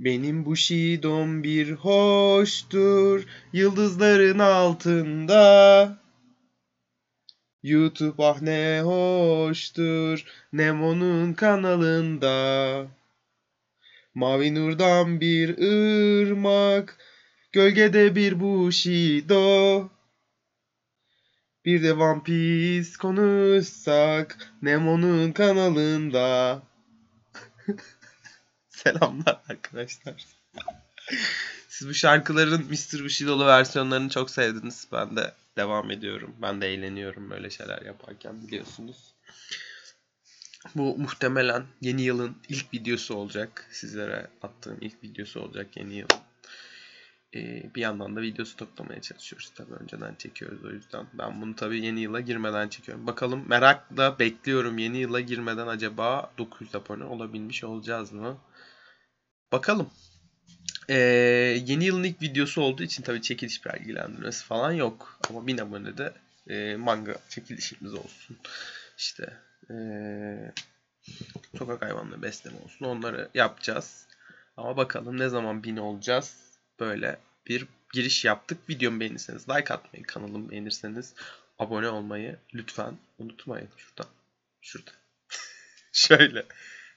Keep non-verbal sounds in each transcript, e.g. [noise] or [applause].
Benim bu şidom bir hoştur yıldızların altında. YouTube ah ne hoştur Nemo'nun kanalında. Mavi nurdan bir ırmak, gölgede bir bushido. Bir de One Piece konuşsak Nemo'nun kanalında. [laughs] Selamlar arkadaşlar. Siz bu şarkıların Mr. Bushido'lu versiyonlarını çok sevdiniz. Ben de devam ediyorum. Ben de eğleniyorum böyle şeyler yaparken biliyorsunuz. Bu muhtemelen yeni yılın ilk videosu olacak. Sizlere attığım ilk videosu olacak yeni yılın e, bir yandan da videosu toplamaya çalışıyoruz. Tabii önceden çekiyoruz o yüzden. Ben bunu tabii yeni yıla girmeden çekiyorum. Bakalım merakla bekliyorum yeni yıla girmeden acaba 900 abone olabilmiş olacağız mı? Bakalım. Ee, yeni yılın ilk videosu olduğu için tabii çekiliş belgelendirmesi falan yok. Ama 1000 abone de e, manga çekilişimiz olsun. işte e, sokak hayvanları besleme olsun. Onları yapacağız. Ama bakalım ne zaman bin olacağız böyle bir giriş yaptık. Videomu beğenirseniz like atmayı, kanalımı beğenirseniz abone olmayı lütfen unutmayın. şurada Şurada. [laughs] şöyle.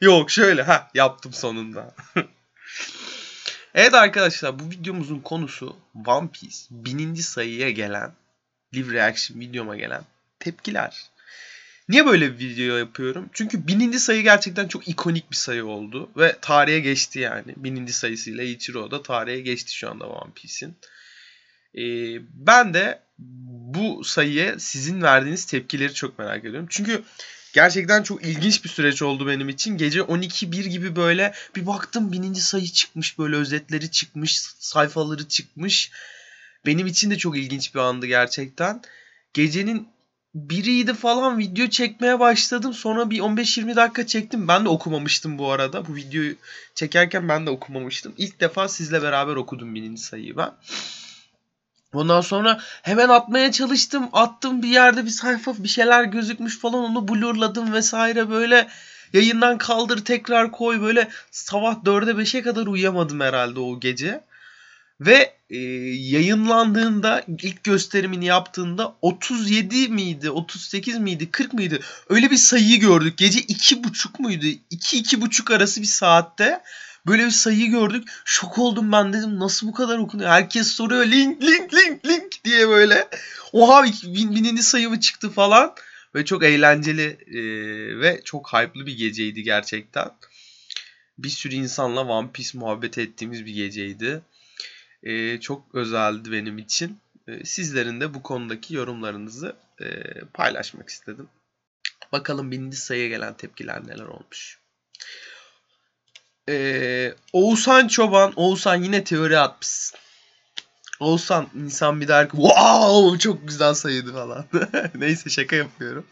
Yok şöyle. Ha yaptım sonunda. [laughs] evet arkadaşlar bu videomuzun konusu One Piece. Bininci sayıya gelen live reaction videoma gelen tepkiler. Niye böyle bir video yapıyorum? Çünkü bininci sayı gerçekten çok ikonik bir sayı oldu. Ve tarihe geçti yani. Bininci sayısıyla Ichiro da tarihe geçti şu anda One Piece'in. Ee, ben de bu sayıya sizin verdiğiniz tepkileri çok merak ediyorum. Çünkü gerçekten çok ilginç bir süreç oldu benim için. Gece 12.1 gibi böyle bir baktım bininci sayı çıkmış. Böyle özetleri çıkmış, sayfaları çıkmış. Benim için de çok ilginç bir andı gerçekten. Gecenin biriydi falan video çekmeye başladım. Sonra bir 15-20 dakika çektim. Ben de okumamıştım bu arada. Bu videoyu çekerken ben de okumamıştım. İlk defa sizle beraber okudum birinci sayıyı ben. Ondan sonra hemen atmaya çalıştım. Attım bir yerde bir sayfa bir şeyler gözükmüş falan onu blurladım vesaire böyle yayından kaldır tekrar koy böyle sabah 4'e 5'e kadar uyuyamadım herhalde o gece. Ve e, yayınlandığında ilk gösterimini yaptığında 37 miydi 38 miydi 40 mıydı öyle bir sayıyı gördük. Gece 2.30 muydu 2 buçuk arası bir saatte böyle bir sayıyı gördük. Şok oldum ben dedim nasıl bu kadar okunuyor. Herkes soruyor link link link link diye böyle. Oha bin, bininci sayı mı çıktı falan. Ve çok eğlenceli e, ve çok hype'lı bir geceydi gerçekten. Bir sürü insanla One Piece muhabbet ettiğimiz bir geceydi e, çok özeldi benim için. E, sizlerin de bu konudaki yorumlarınızı e, paylaşmak istedim. Bakalım bindi sayıya gelen tepkiler neler olmuş. Ee, Oğuzhan Çoban, Oğuzhan yine teori atmışsın. Oğuzhan insan bir der ki wow çok güzel sayıydı falan. [laughs] Neyse şaka yapıyorum.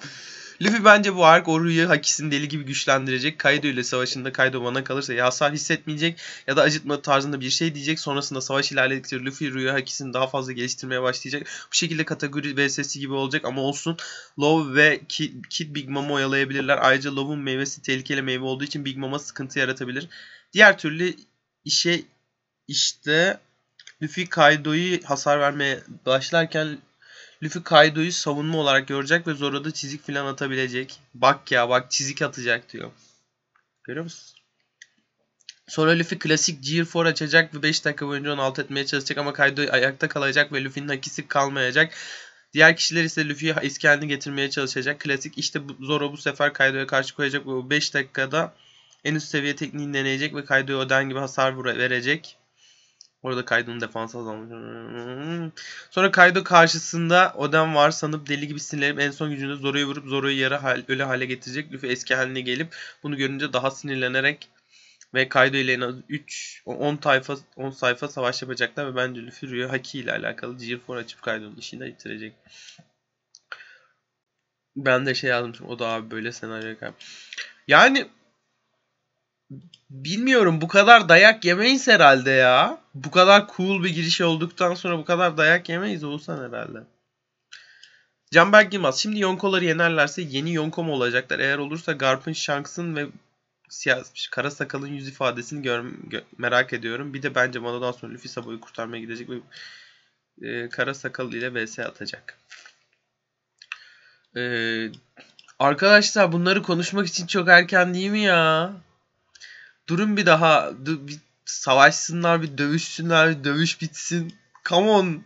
Luffy bence bu ark Oru'yu Hakis'in deli gibi güçlendirecek. Kaido ile savaşında Kaido bana kalırsa ya hasar hissetmeyecek ya da acıtma tarzında bir şey diyecek. Sonrasında savaş ilerledikçe Luffy Ruya Hakis'ini daha fazla geliştirmeye başlayacak. Bu şekilde kategori VS'si gibi olacak ama olsun Love ve Kid, Kid Big Mama oyalayabilirler. Ayrıca Love'un meyvesi tehlikeli meyve olduğu için Big Mama sıkıntı yaratabilir. Diğer türlü işe işte Luffy Kaido'yu hasar vermeye başlarken Luffy Kaido'yu savunma olarak görecek ve da çizik falan atabilecek. Bak ya bak çizik atacak diyor. Görüyor musun? Sonra Luffy klasik Gear 4 açacak ve 5 dakika boyunca onu alt etmeye çalışacak ama Kaido ayakta kalacak ve Luffy'nin hakisi kalmayacak. Diğer kişiler ise Luffy'yi iskendi getirmeye çalışacak. Klasik işte Zoro bu sefer Kaido'ya karşı koyacak ve o 5 dakikada en üst seviye tekniğini deneyecek ve Kaido'ya Oden gibi hasar verecek. Orada Kaido'nun defansı azalmış. Sonra Kaido karşısında Oden var sanıp deli gibi sinirlenip en son gücünde Zoro'yu vurup Zoro'yu yarı hal, öyle hale getirecek. Luffy eski haline gelip bunu görünce daha sinirlenerek ve Kaido ile en az 3 10 tayfa 10 sayfa savaş yapacaklar ve bence Luffy Ryo Haki ile alakalı g açıp Kaido'nun işini bitirecek. Ben de şey yazmışım. O da abi böyle senaryo Yani bilmiyorum bu kadar dayak yemeyiz herhalde ya bu kadar cool bir giriş olduktan sonra bu kadar dayak yemeyiz Oğuzhan herhalde. Canberk Yılmaz. Şimdi Yonkoları yenerlerse yeni Yonko mu olacaklar? Eğer olursa Garp'ın, şansın ve siyah, kara sakalın yüz ifadesini gör, gö, merak ediyorum. Bir de bence Mano'dan sonra Luffy Sabo'yu kurtarmaya gidecek ve e, kara sakal ile vs atacak. E, arkadaşlar bunları konuşmak için çok erken değil mi ya? Durun bir daha. Du, bir, savaşsınlar bir dövüşsünler bir dövüş bitsin. Come on.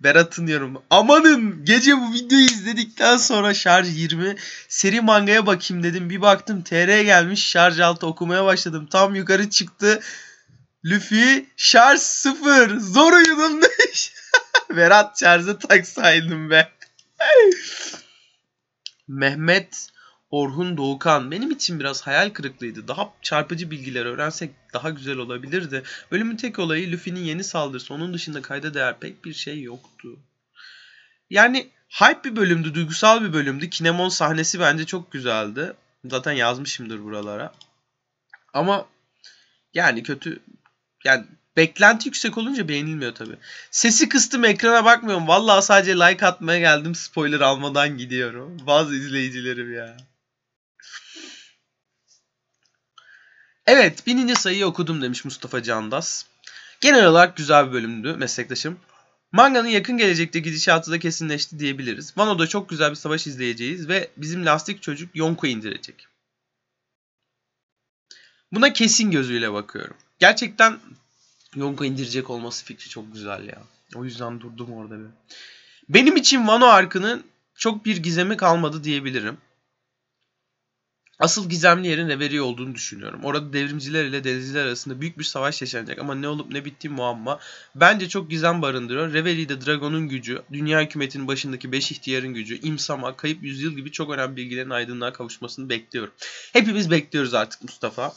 Berat'ın yorumu. Amanın gece bu videoyu izledikten sonra şarj 20 seri mangaya bakayım dedim. Bir baktım TR gelmiş şarj altı okumaya başladım. Tam yukarı çıktı. Luffy şarj 0. Zor uyudum demiş. [laughs] Berat şarjı taksaydım be. Mehmet Orhun Doğukan. Benim için biraz hayal kırıklığıydı. Daha çarpıcı bilgiler öğrensek daha güzel olabilirdi. Bölümün tek olayı Luffy'nin yeni saldırısı. Onun dışında kayda değer pek bir şey yoktu. Yani hype bir bölümdü, duygusal bir bölümdü. Kinemon sahnesi bence çok güzeldi. Zaten yazmışımdır buralara. Ama yani kötü yani beklenti yüksek olunca beğenilmiyor tabii. Sesi kıstım ekrana bakmıyorum. Vallahi sadece like atmaya geldim. Spoiler almadan gidiyorum. Bazı izleyicilerim ya. Evet, bininci sayıyı okudum demiş Mustafa Candas. Genel olarak güzel bir bölümdü meslektaşım. Manga'nın yakın gelecekte gidişatı da kesinleşti diyebiliriz. Vano'da çok güzel bir savaş izleyeceğiz ve bizim lastik çocuk Yonko indirecek. Buna kesin gözüyle bakıyorum. Gerçekten Yonko indirecek olması fikri çok güzel ya. O yüzden durdum orada bir. Benim için Vano arkının çok bir gizemi kalmadı diyebilirim asıl gizemli yerin Reverie olduğunu düşünüyorum. Orada devrimciler ile denizciler arasında büyük bir savaş yaşanacak ama ne olup ne bittiği muamma. Bence çok gizem barındırıyor. Reverie'de Dragon'un gücü, dünya hükümetinin başındaki beş ihtiyarın gücü, imsama, kayıp yüzyıl gibi çok önemli bilgilerin aydınlığa kavuşmasını bekliyorum. Hepimiz bekliyoruz artık Mustafa.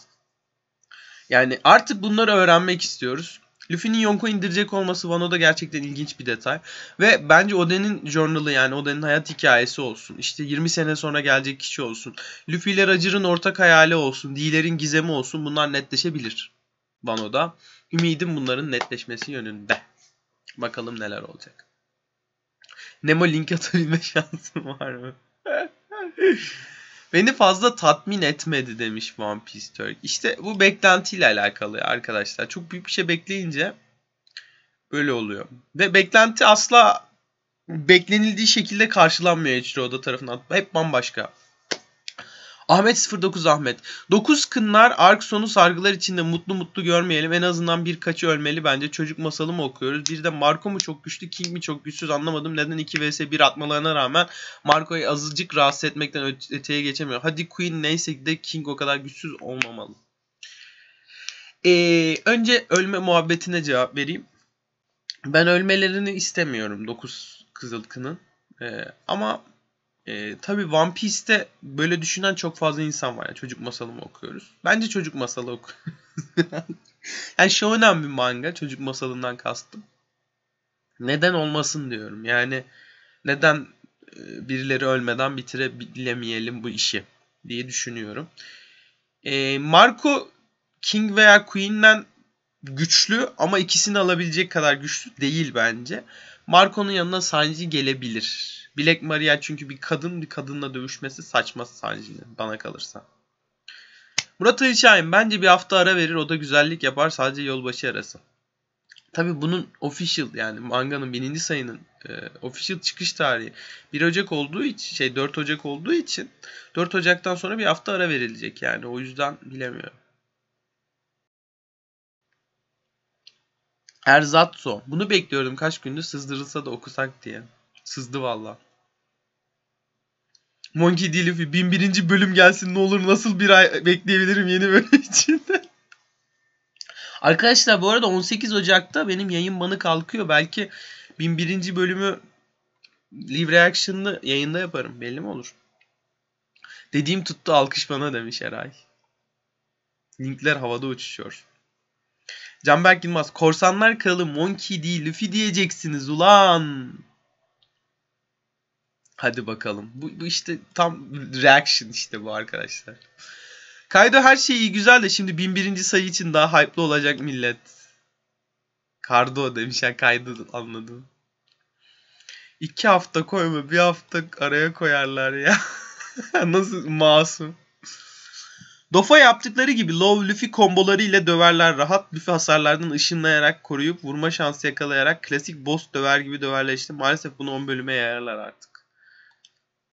Yani artık bunları öğrenmek istiyoruz. Luffy'nin Yonko indirecek olması Wano'da gerçekten ilginç bir detay. Ve bence Oden'in journalı yani Oden'in hayat hikayesi olsun. İşte 20 sene sonra gelecek kişi olsun. Luffy ile Roger'ın ortak hayali olsun. Dealer'in gizemi olsun. Bunlar netleşebilir Wano'da. Ümidim bunların netleşmesi yönünde. Bakalım neler olacak. Nemo link atabilme [laughs] şansım var mı? [laughs] Beni fazla tatmin etmedi demiş One Piece Turk. İşte bu beklentiyle alakalı arkadaşlar. Çok büyük bir şey bekleyince böyle oluyor. Ve beklenti asla beklenildiği şekilde karşılanmıyor Ichiro'da tarafından. Hep bambaşka. Ahmet 09 Ahmet. 9 kınlar ark sonu sargılar içinde mutlu mutlu görmeyelim. En azından birkaçı ölmeli bence. Çocuk masalı mı okuyoruz? Bir de Marco mu çok güçlü, King mi çok güçsüz anlamadım. Neden 2 vs 1 atmalarına rağmen Marco'yu azıcık rahatsız etmekten öteye geçemiyor. Hadi Queen neyse de King o kadar güçsüz olmamalı. Ee, önce ölme muhabbetine cevap vereyim. Ben ölmelerini istemiyorum 9 Kızılkın'ın. Ee, ama e, tabii One Piece'te böyle düşünen çok fazla insan var. Yani çocuk masalı mı okuyoruz? Bence çocuk masalı okuyoruz. [laughs] yani shonen bir manga. Çocuk masalından kastım. Neden olmasın diyorum. Yani neden e, birileri ölmeden bitirebilemeyelim bu işi diye düşünüyorum. E, Marco King veya Queen'den güçlü ama ikisini alabilecek kadar güçlü değil bence. Marco'nun yanına Sanji gelebilir. Black Maria çünkü bir kadın bir kadınla dövüşmesi saçma Sanji'nin bana kalırsa. Murat Ali bence bir hafta ara verir o da güzellik yapar sadece yolbaşı arası. Tabi bunun official yani manganın bininci sayının e, official çıkış tarihi 1 şey, Ocak olduğu için şey 4 Ocak olduğu için 4 Ocak'tan sonra bir hafta ara verilecek yani o yüzden bilemiyorum. Erzatso. Bunu bekliyordum kaç gündür sızdırılsa da okusak diye. Sızdı valla. Monkey D. Luffy 1001. bölüm gelsin ne olur nasıl bir ay bekleyebilirim yeni bölüm [laughs] için. Arkadaşlar bu arada 18 Ocak'ta benim yayın banı kalkıyor. Belki 1001. bölümü live reaction'lı yayında yaparım. Belli mi olur? Dediğim tuttu alkış bana demiş Eray. Linkler havada uçuşuyor. Canberk Yılmaz. Korsanlar kralı Monkey D Luffy diyeceksiniz ulan. Hadi bakalım. Bu, bu işte tam reaction işte bu arkadaşlar. Kaido her şey iyi güzel de şimdi 1001. sayı için daha hype'lı olacak millet. Kardo demiş ya Kaido anladım. İki hafta koyma bir hafta araya koyarlar ya. [laughs] Nasıl masum. Dofa yaptıkları gibi Low Luffy komboları ile döverler rahat. Luffy hasarlardan ışınlayarak koruyup vurma şansı yakalayarak klasik boss döver gibi döverler işte. Maalesef bunu 10 bölüme yayarlar artık.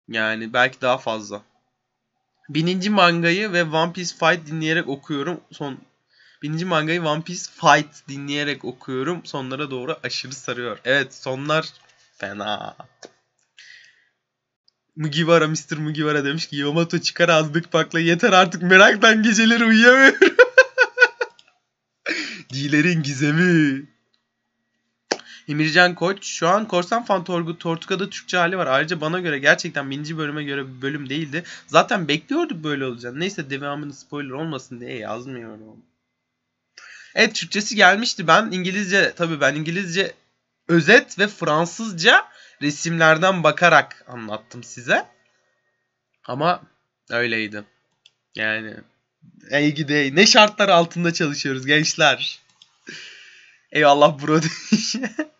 Yani belki daha fazla. Bininci mangayı ve One Piece Fight dinleyerek okuyorum. Son Bininci mangayı One Piece Fight dinleyerek okuyorum. Sonlara doğru aşırı sarıyor. Evet sonlar fena. Mugiwara Mr. Mugiwara demiş ki Yamato çıkar azdık bakla yeter artık meraktan geceleri uyuyamıyorum. Dilerin [laughs] gizemi. Emircan Koç şu an Korsan Fantorgu Tortuka'da Türkçe hali var. Ayrıca bana göre gerçekten birinci bölüme göre bir bölüm değildi. Zaten bekliyorduk böyle olacağını. Neyse devamını spoiler olmasın diye yazmıyorum. Evet Türkçesi gelmişti. Ben İngilizce tabii ben İngilizce özet ve Fransızca resimlerden bakarak anlattım size. Ama öyleydi. Yani ey gidey. Ne şartlar altında çalışıyoruz gençler. Eyvallah bro. [laughs]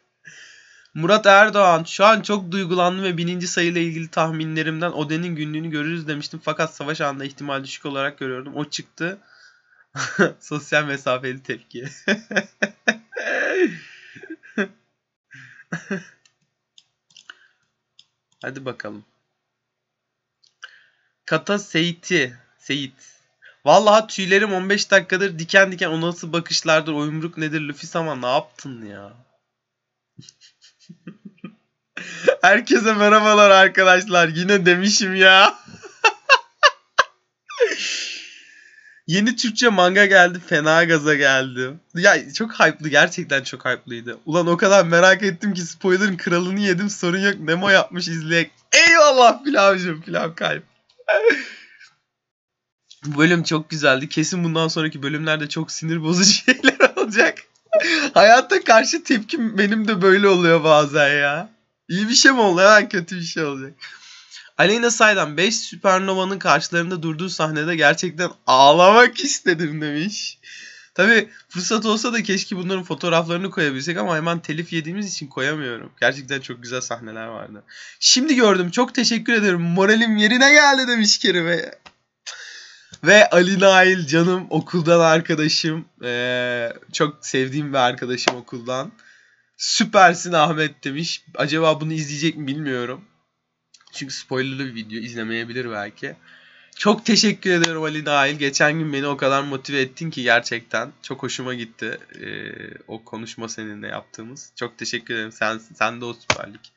Murat Erdoğan şu an çok duygulandım ve bininci sayıyla ilgili tahminlerimden Oden'in günlüğünü görürüz demiştim. Fakat savaş anında ihtimal düşük olarak görüyordum. O çıktı. [laughs] Sosyal mesafeli tepki. [laughs] Hadi bakalım. Kata Seyit'i. Seyit. Vallahi tüylerim 15 dakikadır diken diken o nasıl bakışlardır o yumruk nedir Lüfis ama ne yaptın ya? Herkese merhabalar arkadaşlar. Yine demişim ya. Yeni Türkçe manga geldi. Fena gaza geldi Ya çok hype'lı. Gerçekten çok hype'lıydı. Ulan o kadar merak ettim ki spoiler'ın kralını yedim. Sorun yok. Nemo yapmış izleyek. Eyvallah pilavcım. Pilav kalp. Bu bölüm çok güzeldi. Kesin bundan sonraki bölümlerde çok sinir bozucu [laughs] şeyler olacak. [laughs] Hayatta karşı tepkim benim de böyle oluyor bazen ya. İyi bir şey mi oluyor hemen kötü bir şey olacak. Aleyna Saydan 5 süpernova'nın karşılarında durduğu sahnede gerçekten ağlamak istedim demiş. Tabi fırsat olsa da keşke bunların fotoğraflarını koyabilsek ama hemen telif yediğimiz için koyamıyorum. Gerçekten çok güzel sahneler vardı. Şimdi gördüm çok teşekkür ederim moralim yerine geldi demiş Kerim'e. Ve Ali Nail canım okuldan arkadaşım. Ee, çok sevdiğim bir arkadaşım okuldan. Süpersin Ahmet demiş. Acaba bunu izleyecek mi bilmiyorum. Çünkü spoilerlı bir video izlemeyebilir belki. Çok teşekkür ederim Ali Nail. Geçen gün beni o kadar motive ettin ki gerçekten. Çok hoşuma gitti ee, o konuşma seninle yaptığımız. Çok teşekkür ederim. Sen, sen de o süperlik.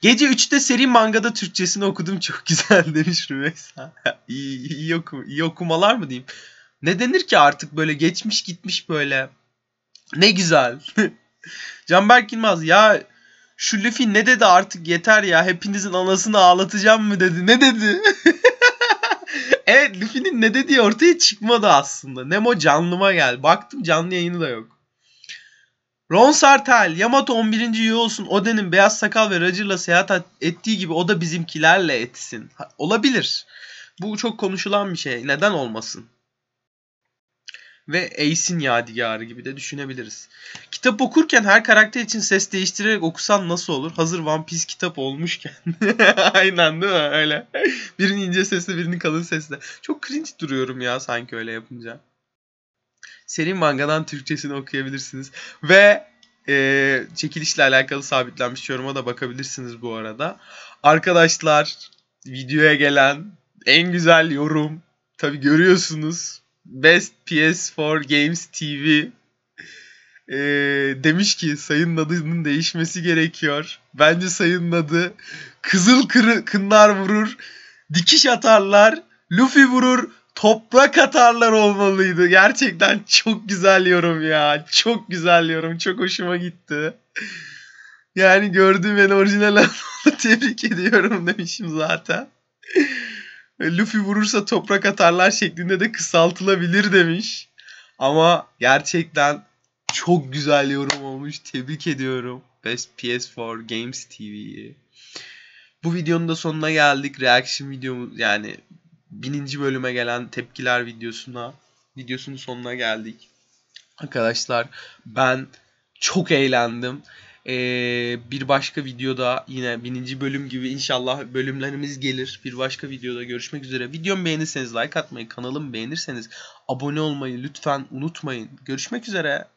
Gece 3'te seri mangada Türkçesini okudum çok güzel [laughs] demiş Rümeysa. [laughs] iyi, iyi, oku, iyi okumalar mı diyeyim. Ne denir ki artık böyle geçmiş gitmiş böyle. Ne güzel. [laughs] Canberk İlmaz ya şu Luffy ne dedi artık yeter ya hepinizin anasını ağlatacağım mı dedi. Ne dedi? evet Luffy'nin ne dediği ortaya çıkmadı aslında. Nemo canlıma gel. Baktım canlı yayını da yok. Ron Sartel, Yamato 11. üye olsun. Oden'in beyaz sakal ve Roger'la seyahat ettiği gibi o da bizimkilerle etsin. Ha, olabilir. Bu çok konuşulan bir şey. Neden olmasın? Ve Ace'in yadigarı gibi de düşünebiliriz. Kitap okurken her karakter için ses değiştirerek okusan nasıl olur? Hazır One Piece kitap olmuşken. [laughs] Aynen değil mi? Öyle. birinin ince sesle birinin kalın sesle. Çok cringe duruyorum ya sanki öyle yapınca. Senin Manga'dan Türkçesini okuyabilirsiniz. Ve e, çekilişle alakalı sabitlenmiş yoruma da bakabilirsiniz bu arada. Arkadaşlar videoya gelen en güzel yorum tabi görüyorsunuz. Best PS4 Games TV e, demiş ki sayın adının değişmesi gerekiyor. Bence sayın adı Kızıl kırı, Kınlar vurur, dikiş atarlar, Luffy vurur, toprak atarlar olmalıydı. Gerçekten çok güzel yorum ya. Çok güzel yorum. Çok hoşuma gitti. Yani gördüğüm en orijinal [laughs] tebrik ediyorum demişim zaten. Luffy vurursa toprak atarlar şeklinde de kısaltılabilir demiş. Ama gerçekten çok güzel yorum olmuş. Tebrik ediyorum. Best PS4 Games TV'yi. Bu videonun da sonuna geldik. Reaction videomuz yani bininci bölüme gelen tepkiler videosuna videosunun sonuna geldik. Arkadaşlar ben çok eğlendim. Ee, bir başka videoda yine bininci bölüm gibi inşallah bölümlerimiz gelir. Bir başka videoda görüşmek üzere. Videomu beğenirseniz like atmayı, kanalımı beğenirseniz abone olmayı lütfen unutmayın. Görüşmek üzere.